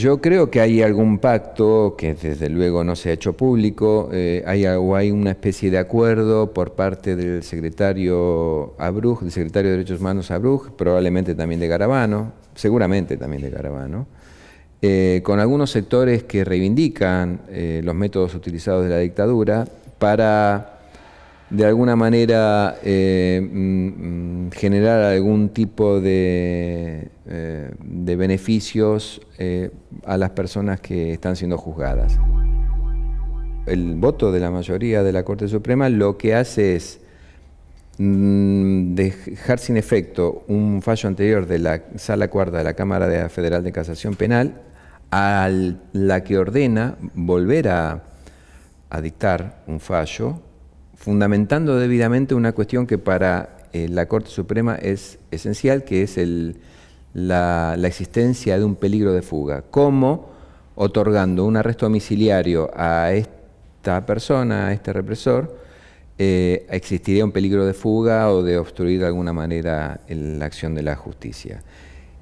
Yo creo que hay algún pacto que desde luego no se ha hecho público, eh, hay, una especie de acuerdo por parte del secretario del secretario de Derechos Humanos Abruj, probablemente también de Garabano, seguramente también de Garabano, eh, con algunos sectores que reivindican eh, los métodos utilizados de la dictadura para de alguna manera eh, mm, mm, generar algún tipo de, eh, beneficios eh, a las personas que están siendo juzgadas. El voto de la mayoría de la Corte Suprema lo que hace es mm, dejar sin efecto un fallo anterior de la Sala Cuarta de la Cámara Federal de Casación Penal a la que ordena volver a dictar un fallo fundamentando debidamente una cuestión que para eh, la Corte Suprema es esencial, que es la, existencia de un peligro de fuga. ¿Cómo otorgando un arresto domiciliario a esta persona, a este represor, eh, existiría un peligro de fuga o de obstruir de alguna manera la acción de la justicia?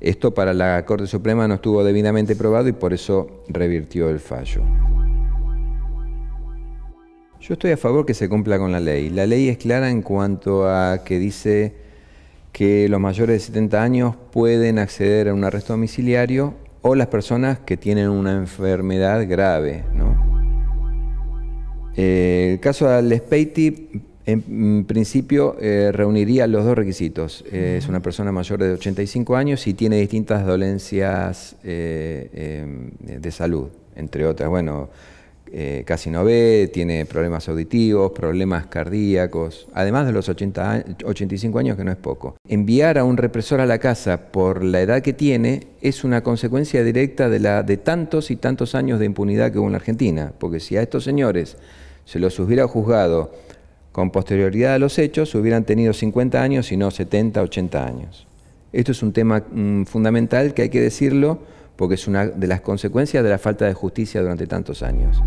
Esto para la Corte Suprema no estuvo debidamente probado y por eso revirtió el fallo. Yo estoy a favor que se cumpla con la ley. La ley es clara en cuanto a que dice que los mayores de 70 años pueden acceder a un arresto domiciliario o las personas que tienen una enfermedad grave. Eh, el caso de Alespeiti, en, principio, eh, reuniría los dos requisitos. Eh, es una persona mayor de 85 años y tiene distintas dolencias de salud, entre otras. Bueno, eh, casi no ve, tiene problemas auditivos, problemas cardíacos, además de los 85 años, que no es poco. Enviar a un represor a la casa por la edad que tiene es una consecuencia directa de, la, de tantos y tantos años de impunidad que hubo en la Argentina, porque si a estos señores se los hubiera juzgado con posterioridad a los hechos, hubieran tenido 50 años y no 70, 80 años. Esto es un tema mm, fundamental que hay que decirlo porque es una de las consecuencias de la falta de justicia durante tantos años.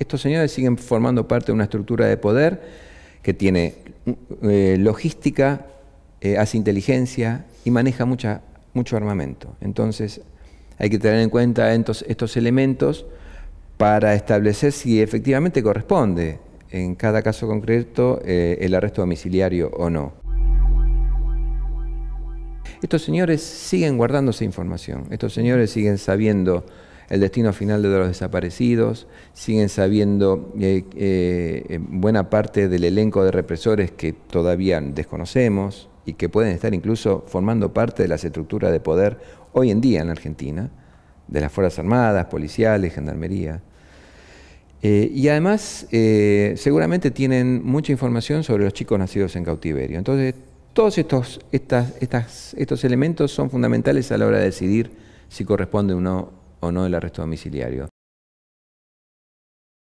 Estos señores siguen formando parte de una estructura de poder que tiene eh, logística, eh, hace inteligencia y maneja mucho armamento. Entonces hay que tener en cuenta estos, elementos para establecer si efectivamente corresponde en cada caso concreto eh, el arresto domiciliario o no. Estos señores siguen guardando esa información, estos señores siguen sabiendo el destino final de los desaparecidos, siguen sabiendo eh, eh, buena parte del elenco de represores que todavía desconocemos y que pueden estar incluso formando parte de las estructuras de poder hoy en día en Argentina, de las Fuerzas Armadas, policiales, gendarmería. Eh, y además, seguramente tienen mucha información sobre los chicos nacidos en cautiverio. Entonces, todos estos, estos elementos son fundamentales a la hora de decidir si corresponde o no el arresto domiciliario.